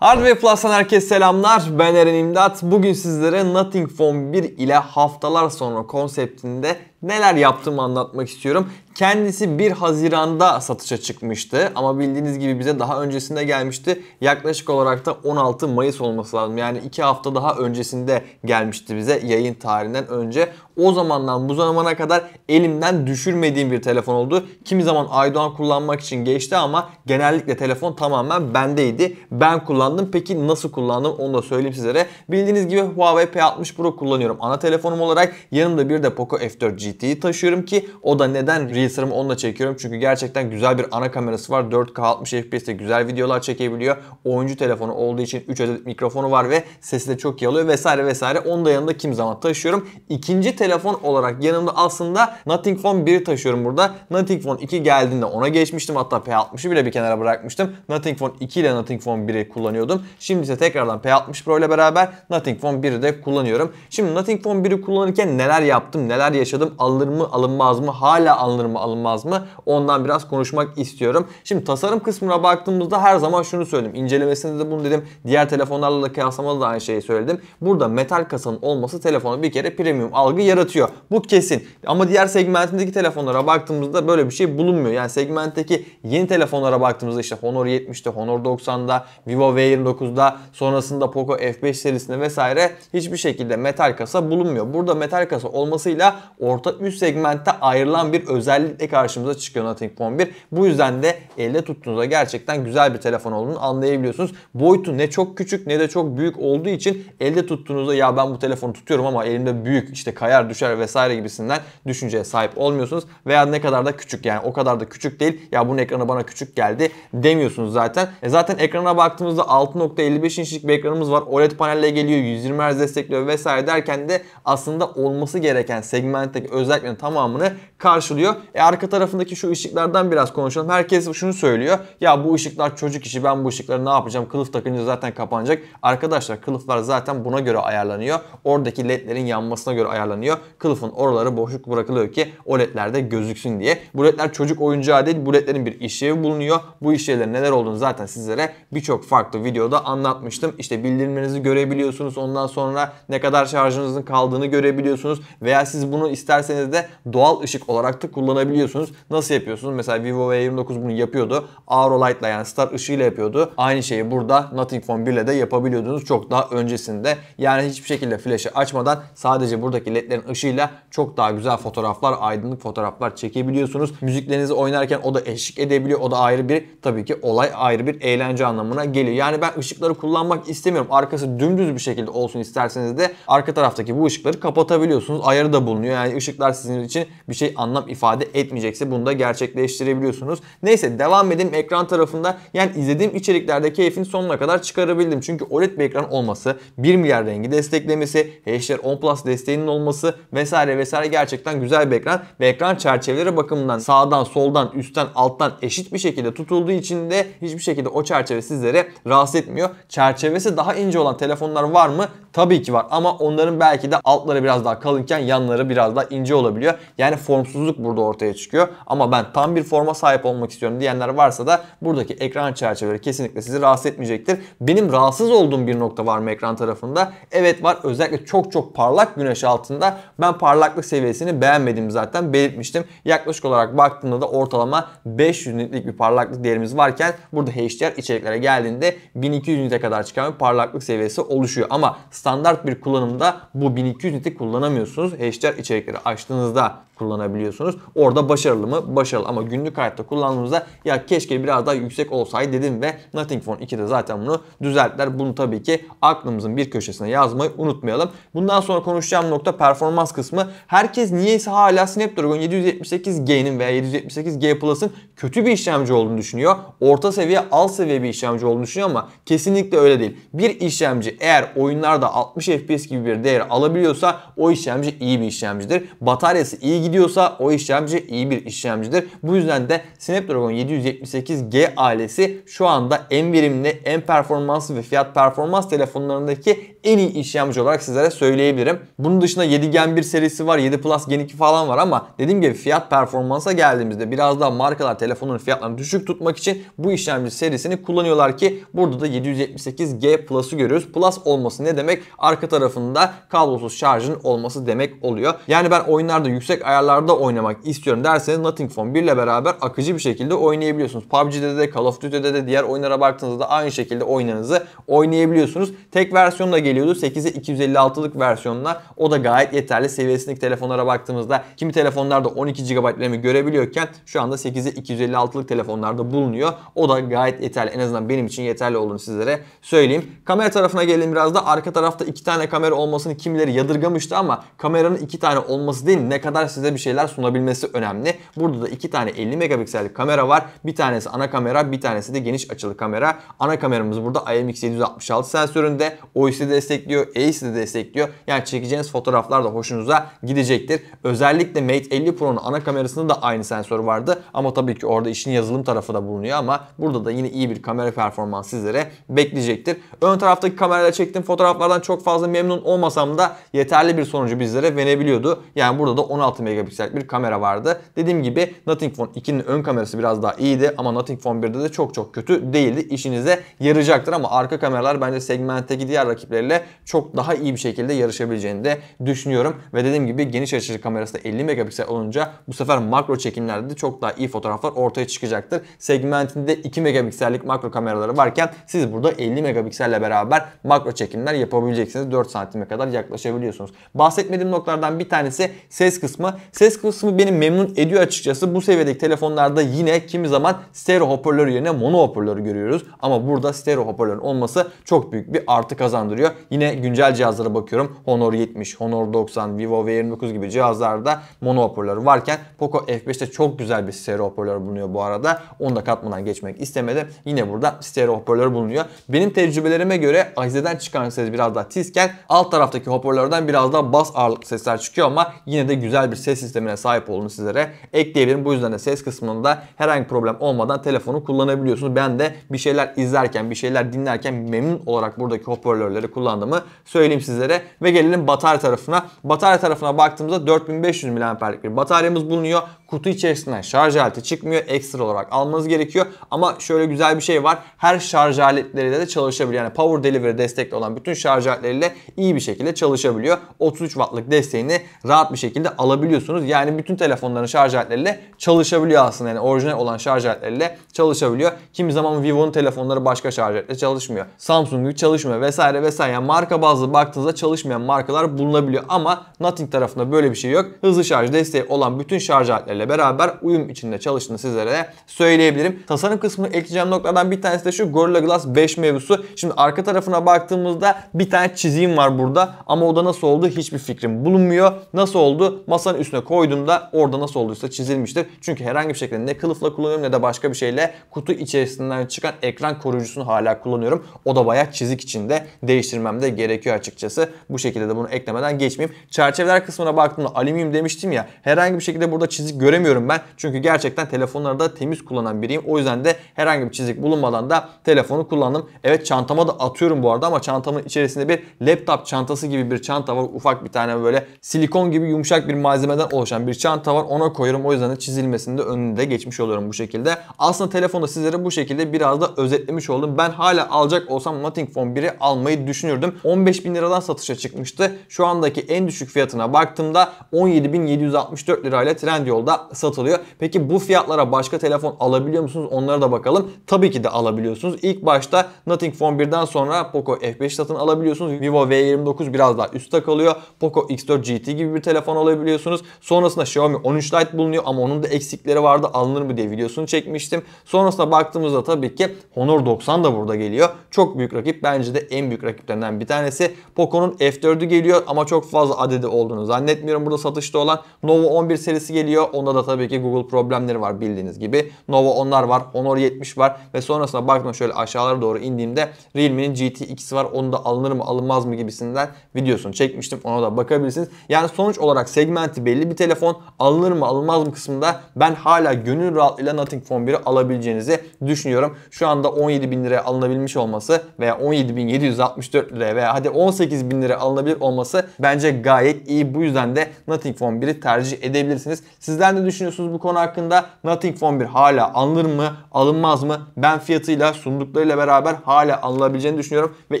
Hardware Plus'tan herkese selamlar. Ben Eren İmdat. Bugün sizlere Nothing Phone 1 ile haftalar sonra konseptinde neler yaptığımı anlatmak istiyorum. Kendisi 1 Haziran'da satışa çıkmıştı ama bildiğiniz gibi bize daha öncesinde gelmişti. Yaklaşık olarak da 16 Mayıs olması lazım. Yani 2 hafta daha öncesinde gelmişti bize yayın tarihinden önce. O zamandan bu zamana kadar elimden düşürmediğim bir telefon oldu. Kimi zaman Aydoğan kullanmak için geçti ama genellikle telefon tamamen bendeydi. Ben kullandım. Peki nasıl kullandım onu da söyleyeyim sizlere. Bildiğiniz gibi Huawei P60 Pro kullanıyorum. Ana telefonum olarak yanımda bir de Poco F4G GT'yi taşıyorum ki o da neden Reels'larımı onunla çekiyorum? Çünkü gerçekten güzel bir ana kamerası var. 4K 60 FPS'te güzel videolar çekebiliyor. Oyuncu telefonu olduğu için 3 adet mikrofonu var ve sesi de çok iyi alıyor vesaire vesaire. Onu da yanında kim zaman taşıyorum. İkinci telefon olarak yanımda aslında Nothing Phone 1'i taşıyorum burada. Nothing Phone 2 geldiğinde ona geçmiştim. Hatta P60'ı bile bir kenara bırakmıştım. Nothing Phone 2 ile Nothing Phone 1'i kullanıyordum. Şimdi ise tekrardan P60 Pro ile beraber Nothing Phone 1'i de kullanıyorum. Şimdi Nothing Phone 1'i kullanırken neler yaptım, neler yaşadım Alır mı alınmaz mı hala alınır mı alınmaz mı ondan biraz konuşmak istiyorum. Şimdi tasarım kısmına baktığımızda her zaman şunu söyledim. İncelemesinde de bunu dedim. Diğer telefonlarla da kıyaslamada da aynı şeyi söyledim. Burada metal kasanın olması telefonu bir kere premium algı yaratıyor. Bu kesin. Ama diğer segmentindeki telefonlara baktığımızda böyle bir şey bulunmuyor. Yani segmentteki yeni telefonlara baktığımızda işte Honor 70'te, Honor 90'da, Vivo V29'da, sonrasında Poco F5 serisinde vesaire hiçbir şekilde metal kasa bulunmuyor. Burada metal kasa olmasıyla orta 3 segmentte ayrılan bir özellikle karşımıza çıkıyor Nothing Phone 1. Bu yüzden de elde tuttuğunuzda gerçekten güzel bir telefon olduğunu anlayabiliyorsunuz. Boyutu ne çok küçük ne de çok büyük olduğu için elde tuttuğunuzda ya ben bu telefonu tutuyorum ama elimde büyük işte kayar düşer vesaire gibisinden düşünceye sahip olmuyorsunuz. Veya ne kadar da küçük yani o kadar da küçük değil ya bunun ekranı bana küçük geldi demiyorsunuz zaten. E zaten ekrana baktığımızda 6.55 inçlik bir ekranımız var. OLED panelle geliyor 120 Hz destekliyor vesaire derken de aslında olması gereken segmentteki özelliklerinin tamamını karşılıyor. E arka tarafındaki şu ışıklardan biraz konuşalım. Herkes şunu söylüyor. Ya bu ışıklar çocuk işi ben bu ışıkları ne yapacağım? Kılıf takınca zaten kapanacak. Arkadaşlar kılıflar zaten buna göre ayarlanıyor. Oradaki ledlerin yanmasına göre ayarlanıyor. Kılıfın oraları boşluk bırakılıyor ki o ledlerde gözüksün diye. Bu ledler çocuk oyuncağı değil. Bu ledlerin bir işlevi bulunuyor. Bu işlevlerin neler olduğunu zaten sizlere birçok farklı videoda anlatmıştım. İşte bildirimlerinizi görebiliyorsunuz. Ondan sonra ne kadar şarjınızın kaldığını görebiliyorsunuz. Veya siz bunu isterseniz isterseniz de doğal ışık olarak da kullanabiliyorsunuz. Nasıl yapıyorsunuz? Mesela Vivo V29 bunu yapıyordu. Aero Light'la yani star ışığıyla yapıyordu. Aynı şeyi burada Nothing Phone 1 ile de yapabiliyordunuz çok daha öncesinde. Yani hiçbir şekilde flash'ı açmadan sadece buradaki ledlerin ışığıyla çok daha güzel fotoğraflar, aydınlık fotoğraflar çekebiliyorsunuz. Müziklerinizi oynarken o da eşlik edebiliyor. O da ayrı bir tabii ki olay ayrı bir eğlence anlamına geliyor. Yani ben ışıkları kullanmak istemiyorum. Arkası dümdüz bir şekilde olsun isterseniz de arka taraftaki bu ışıkları kapatabiliyorsunuz. Ayarı da bulunuyor. Yani ışık ışıklar sizin için bir şey anlam ifade etmeyecekse bunu da gerçekleştirebiliyorsunuz. Neyse devam edelim ekran tarafında. Yani izlediğim içeriklerde keyfin sonuna kadar çıkarabildim. Çünkü OLED bir ekran olması, 1 milyar rengi desteklemesi, HDR10 Plus desteğinin olması vesaire vesaire gerçekten güzel bir ekran. Ve ekran çerçeveleri bakımından sağdan, soldan, üstten, alttan eşit bir şekilde tutulduğu için de hiçbir şekilde o çerçeve sizlere rahatsız etmiyor. Çerçevesi daha ince olan telefonlar var mı? Tabii ki var ama onların belki de altları biraz daha kalınken yanları biraz daha ince ikinci olabiliyor. Yani formsuzluk burada ortaya çıkıyor. Ama ben tam bir forma sahip olmak istiyorum diyenler varsa da buradaki ekran çerçeveleri kesinlikle sizi rahatsız etmeyecektir. Benim rahatsız olduğum bir nokta var mı ekran tarafında? Evet var. Özellikle çok çok parlak güneş altında ben parlaklık seviyesini beğenmedim zaten belirtmiştim. Yaklaşık olarak baktığımda da ortalama 500 nitlik bir parlaklık değerimiz varken burada HDR içeriklere geldiğinde 1200 nite kadar çıkan bir parlaklık seviyesi oluşuyor. Ama standart bir kullanımda bu 1200 niti kullanamıyorsunuz. HDR içerikleri açtığınızda kullanabiliyorsunuz. Orada başarılı mı? Başarılı ama günlük hayatta kullandığınızda ya keşke biraz daha yüksek olsaydı dedim ve Nothing Phone 2'de zaten bunu düzelttiler. Bunu tabii ki aklımızın bir köşesine yazmayı unutmayalım. Bundan sonra konuşacağım nokta performans kısmı. Herkes niyeyse hala Snapdragon 778G'nin veya 778G Plus'ın kötü bir işlemci olduğunu düşünüyor. Orta seviye, alt seviye bir işlemci olduğunu düşünüyor ama kesinlikle öyle değil. Bir işlemci eğer oyunlarda 60 FPS gibi bir değer alabiliyorsa o işlemci iyi bir işlemcidir. Bataryası iyi gidiyorsa o işlemci iyi bir işlemcidir. Bu yüzden de Snapdragon 778G ailesi şu anda en verimli, en performanslı ve fiyat performans telefonlarındaki en iyi işlemci olarak sizlere söyleyebilirim. Bunun dışında 7 Gen 1 serisi var, 7 Plus Gen 2 falan var ama dediğim gibi fiyat performansa geldiğimizde biraz daha markalar telefonun fiyatlarını düşük tutmak için bu işlemci serisini kullanıyorlar ki burada da 778G Plus'ı görüyoruz. Plus olması ne demek? Arka tarafında kablosuz şarjın olması demek oluyor. Yani ben oyunlarda yüksek ayarlarda oynamak istiyorum derseniz Nothing Phone 1 ile beraber akıcı bir şekilde oynayabiliyorsunuz. PUBG'de de Call of Duty'de de diğer oyunlara baktığınızda aynı şekilde oyunlarınızı oynayabiliyorsunuz. Tek versiyonla geliyordu. 8'e 256'lık versiyonlar. O da gayet yeterli. Seviyesindeki telefonlara baktığımızda kimi telefonlarda 12 GB RAM'i görebiliyorken şu anda 8'e 256'lık telefonlarda bulunuyor. O da gayet yeterli. En azından benim için yeterli olduğunu sizlere söyleyeyim. Kamera tarafına gelelim biraz da. Arka tarafta iki tane kamera olmasını kimileri yadırgamıştı ama kameranın iki tane olması değil ne kadar size bir şeyler sunabilmesi önemli. Burada da iki tane 50 megapiksellik kamera var. Bir tanesi ana kamera, bir tanesi de geniş açılı kamera. Ana kameramız burada IMX766 sensöründe. OLED destekliyor, Ace de destekliyor. Yani çekeceğiniz fotoğraflar da hoşunuza gidecektir. Özellikle Mate 50 Pro'nun ana kamerasında da aynı sensör vardı. Ama tabii ki orada işin yazılım tarafı da bulunuyor ama burada da yine iyi bir kamera performansı sizlere bekleyecektir. Ön taraftaki kamerayla çektiğim fotoğraflardan çok fazla memnun olmasam da yeterli bir sonucu bizlere verebiliyordu. Yani burada da 16 megapiksel bir kamera vardı. Dediğim gibi Nothing Phone 2'nin ön kamerası biraz daha iyiydi ama Nothing Phone 1'de de çok çok kötü değildi. İşinize yarayacaktır ama arka kameralar bence segmentteki diğer rakipleriyle ürünlerle çok daha iyi bir şekilde yarışabileceğini de düşünüyorum. Ve dediğim gibi geniş açı kamerası da 50 megapiksel olunca bu sefer makro çekimlerde de çok daha iyi fotoğraflar ortaya çıkacaktır. Segmentinde 2 megapiksellik makro kameraları varken siz burada 50 megapikselle beraber makro çekimler yapabileceksiniz. 4 santime kadar yaklaşabiliyorsunuz. Bahsetmediğim noktalardan bir tanesi ses kısmı. Ses kısmı beni memnun ediyor açıkçası. Bu seviyedeki telefonlarda yine kimi zaman stereo hoparlör yerine mono hoparlörü görüyoruz. Ama burada stereo hoparlörün olması çok büyük bir artı kazandırıyor. Yine güncel cihazlara bakıyorum. Honor 70, Honor 90, Vivo V29 gibi cihazlarda mono hoparlör varken Poco F5'te çok güzel bir stereo hoparlör bulunuyor bu arada. Onu da katmadan geçmek istemedim. Yine burada stereo hoparlör bulunuyor. Benim tecrübelerime göre ahizeden çıkan ses biraz daha tizken alt taraftaki hoparlörden biraz daha bas ağırlıklı sesler çıkıyor ama yine de güzel bir ses sistemine sahip olduğunu sizlere ekleyebilirim. Bu yüzden de ses kısmında herhangi problem olmadan telefonu kullanabiliyorsunuz. Ben de bir şeyler izlerken, bir şeyler dinlerken memnun olarak buradaki hoparlörleri kullanıyorum kullandığımı söyleyeyim sizlere. Ve gelelim batarya tarafına. Batarya tarafına baktığımızda 4500 mAh'lik bir bataryamız bulunuyor. Kutu içerisinden şarj aleti çıkmıyor. Ekstra olarak almanız gerekiyor. Ama şöyle güzel bir şey var. Her şarj aletleriyle de çalışabiliyor. Yani Power Delivery destekli olan bütün şarj aletleriyle iyi bir şekilde çalışabiliyor. 33 wattlık desteğini rahat bir şekilde alabiliyorsunuz. Yani bütün telefonların şarj aletleriyle çalışabiliyor aslında. Yani orijinal olan şarj aletleriyle çalışabiliyor. Kimi zaman Vivo'nun telefonları başka şarj aletle çalışmıyor. Samsung gibi çalışmıyor vesaire vesaire çalışmayan marka bazlı baktığınızda çalışmayan markalar bulunabiliyor. Ama Nothing tarafında böyle bir şey yok. Hızlı şarj desteği olan bütün şarj aletleriyle beraber uyum içinde çalıştığını sizlere de söyleyebilirim. Tasarım kısmını ekleyeceğim noktadan bir tanesi de şu Gorilla Glass 5 mevzusu. Şimdi arka tarafına baktığımızda bir tane çizim var burada ama o da nasıl oldu hiçbir fikrim bulunmuyor. Nasıl oldu? Masanın üstüne koyduğumda orada nasıl olduysa çizilmiştir. Çünkü herhangi bir şekilde ne kılıfla kullanıyorum ne de başka bir şeyle kutu içerisinden çıkan ekran koruyucusunu hala kullanıyorum. O da bayağı çizik içinde değiştirme söylemem de gerekiyor açıkçası. Bu şekilde de bunu eklemeden geçmeyeyim. Çerçeveler kısmına baktığımda alüminyum demiştim ya herhangi bir şekilde burada çizik göremiyorum ben. Çünkü gerçekten telefonları da temiz kullanan biriyim. O yüzden de herhangi bir çizik bulunmadan da telefonu kullandım. Evet çantama da atıyorum bu arada ama çantamın içerisinde bir laptop çantası gibi bir çanta var. Ufak bir tane böyle silikon gibi yumuşak bir malzemeden oluşan bir çanta var. Ona koyuyorum O yüzden de çizilmesinde önünde geçmiş oluyorum bu şekilde. Aslında telefonu sizlere bu şekilde biraz da özetlemiş oldum. Ben hala alacak olsam Nothing Phone 1'i almayı düşünüyorum gördüm. 15 bin liradan satışa çıkmıştı. Şu andaki en düşük fiyatına baktığımda 17.764 lirayla Trendyol'da satılıyor. Peki bu fiyatlara başka telefon alabiliyor musunuz? Onlara da bakalım. Tabii ki de alabiliyorsunuz. İlk başta Nothing Phone 1'den sonra Poco F5 satın alabiliyorsunuz. Vivo V29 biraz daha üstte kalıyor. Poco X4 GT gibi bir telefon alabiliyorsunuz. Sonrasında Xiaomi 13 Lite bulunuyor ama onun da eksikleri vardı. Alınır mı diye videosunu çekmiştim. Sonrasında baktığımızda tabii ki Honor 90 da burada geliyor. Çok büyük rakip. Bence de en büyük rakiplerinden ürünlerden bir tanesi. Poco'nun F4'ü geliyor ama çok fazla adedi olduğunu zannetmiyorum. Burada satışta olan Nova 11 serisi geliyor. Onda da tabii ki Google problemleri var bildiğiniz gibi. Nova 10'lar var, Honor 70 var ve sonrasında bakma şöyle aşağılara doğru indiğimde Realme'nin GT X'i var. Onu da alınır mı alınmaz mı gibisinden videosunu çekmiştim. Ona da bakabilirsiniz. Yani sonuç olarak segmenti belli bir telefon alınır mı alınmaz mı kısmında ben hala gönül rahatlığıyla Nothing Phone 1'i alabileceğinizi düşünüyorum. Şu anda 17 bin liraya alınabilmiş olması veya 17.764 lira veya hadi 18 bin lira alınabilir olması bence gayet iyi. Bu yüzden de Nothing Phone 1'i tercih edebilirsiniz. Sizler ne düşünüyorsunuz bu konu hakkında? Nothing Phone 1 hala alınır mı? Alınmaz mı? Ben fiyatıyla sunduklarıyla beraber hala alınabileceğini düşünüyorum ve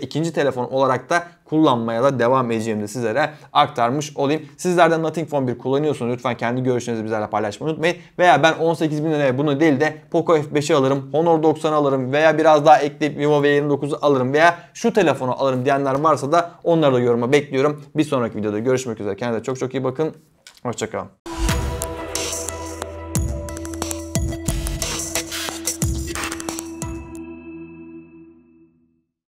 ikinci telefon olarak da kullanmaya da devam edeceğim de sizlere aktarmış olayım. Sizlerden Nothing Phone 1 kullanıyorsunuz. Lütfen kendi görüşlerinizi bizlerle paylaşmayı unutmayın. Veya ben 18 bin liraya bunu değil de Poco F5'i alırım, Honor 90 alırım veya biraz daha ekleyip Vivo V29'u alırım veya şu telefonu alırım diyenler varsa da onları da yoruma bekliyorum. Bir sonraki videoda görüşmek üzere. Kendinize çok çok iyi bakın. Hoşçakalın.